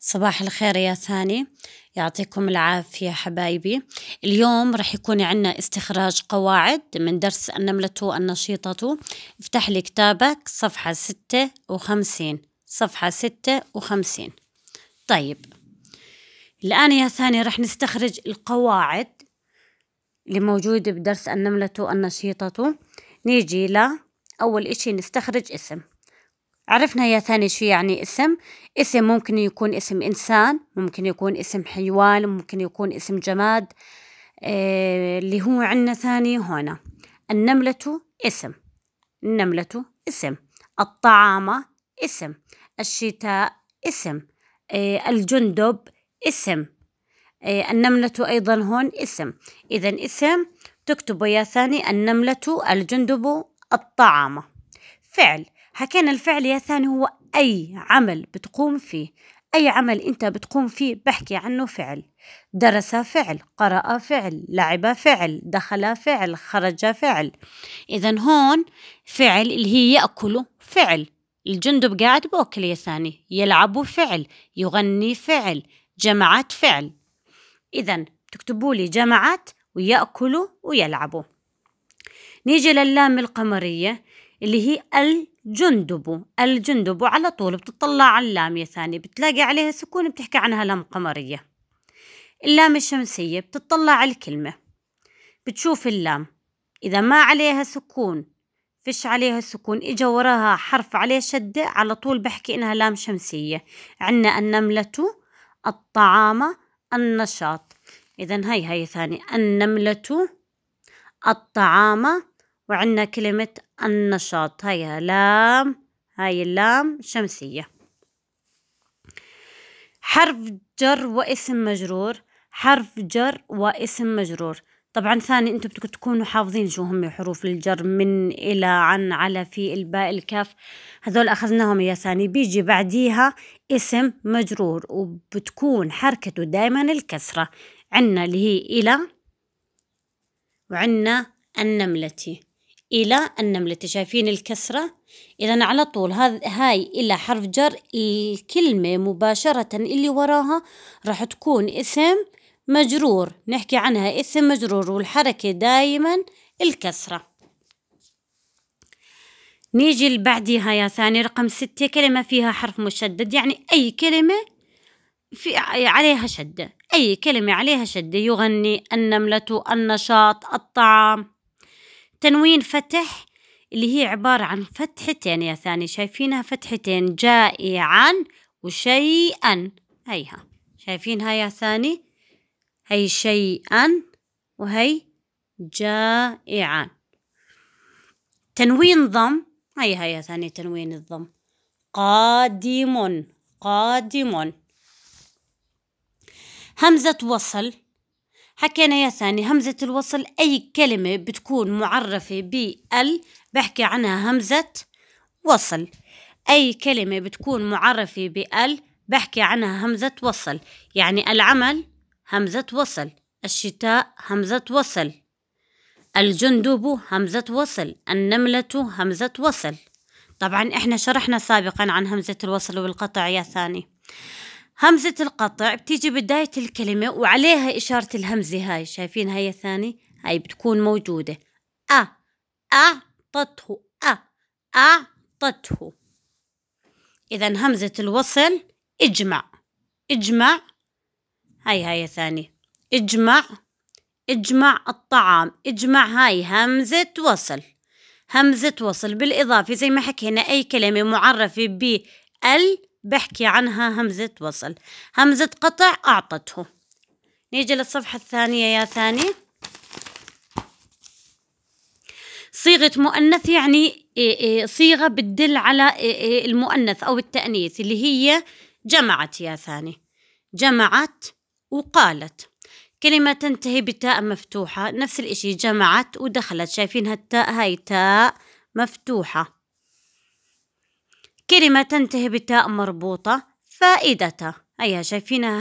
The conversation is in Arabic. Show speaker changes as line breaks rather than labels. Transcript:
صباح الخير يا ثاني يعطيكم العافية حبايبي اليوم رح يكون عنا استخراج قواعد من درس النملة النشيطة افتح لي كتابك صفحة ستة وخمسين صفحة ستة وخمسين طيب الآن يا ثاني رح نستخرج القواعد اللي موجودة بدرس النملة النشيطة نيجي لأول إشي نستخرج اسم عرفنا يا ثاني شو يعني اسم اسم ممكن يكون اسم إنسان ممكن يكون اسم حيوان ممكن يكون اسم جماد آه اللي هو عندنا ثاني هنا النملة اسم النملة اسم الطعام اسم الشتاء اسم آه الجندب اسم آه النملة أيضا هون اسم إذا اسم تكتب يا ثاني النملة الجندب الطعام فعل حكينا الفعل يا ثاني هو أي عمل بتقوم فيه أي عمل أنت بتقوم فيه بحكي عنه فعل درس فعل قرأ فعل لعب فعل دخل فعل خرج فعل إذا هون فعل اللي هي يأكل فعل الجندب قاعد بأكل يا ثاني يلعب فعل يغني فعل جمعت فعل إذا تكتبوا لي جمعت ويأكلوا ويلعبوا نيجي للام القمرية اللي هي ال جندب الجندب على طول بتطلع على اللام يا ثاني بتلاقي عليها سكون بتحكي عنها لام قمرية اللام الشمسية بتطلع على الكلمة بتشوف اللام إذا ما عليها سكون فش عليها سكون إجا وراها حرف عليه شدة على طول بحكي إنها لام شمسية عنا النملة الطعام النشاط إذا هاي هاي ثاني النملة الطعام وعندنا كلمة النشاط هيا لام هاي اللام شمسية حرف جر واسم مجرور حرف جر واسم مجرور طبعا ثاني انتم بدكم تكونوا حافظين شو هم حروف الجر من الى عن على في الباء الكاف هذول اخذناهم يا ثاني بيجي بعديها اسم مجرور وبتكون حركته دائما الكسره عنا اللي هي الى وعنا النملتي إلى النملة شايفين الكسرة إذا على طول هاي إلى حرف جر الكلمة مباشرة اللي وراها راح تكون اسم مجرور نحكي عنها اسم مجرور والحركة دايما الكسرة نيجي اللي بعديها يا ثاني رقم ستة كلمة فيها حرف مشدد يعني أي كلمة في عليها شدة أي كلمة عليها شدة يغني النملة النشاط الطعام تنوين فتح اللي هي عبارة عن فتحتين يا ثاني شايفينها فتحتين جائعا وشيئا هيها شايفينها يا ثاني هي شيئا وهي جائعا تنوين ضم هيها يا ثاني تنوين الضم قادم قادم همزة وصل حكينا يا ثاني همزة الوصل أي كلمة بتكون معرفة بال بحكي عنها همزة وصل أي كلمة بتكون معرفة بال بحكي عنها همزة وصل يعني العمل همزة وصل الشتاء همزة وصل الجندب همزة وصل النملة همزة وصل طبعا احنا شرحنا سابقا عن همزة الوصل والقطع يا ثاني همزة القطع بتيجي بداية الكلمة وعليها إشارة الهمزة هاي شايفين هاي الثانية هاي بتكون موجودة أ أعطته أ أعطته إذا همزة الوصل اجمع اجمع هاي هاي ثانية اجمع اجمع الطعام اجمع هاي همزة وصل همزة وصل بالإضافة زي ما حكينا أي كلمة معرفة بال بحكي عنها همزة وصل همزة قطع أعطته نيجي للصفحة الثانية يا ثاني صيغة مؤنث يعني إيه، إيه، صيغة بتدل على إيه، المؤنث أو التأنيث اللي هي جمعت يا ثاني جمعت وقالت كلمة تنتهي بتاء مفتوحة نفس الإشي جمعت ودخلت شايفين هالتاء هاي تاء مفتوحة كلمة تنتهي بتاء مربوطة فائدة أيها شايفينها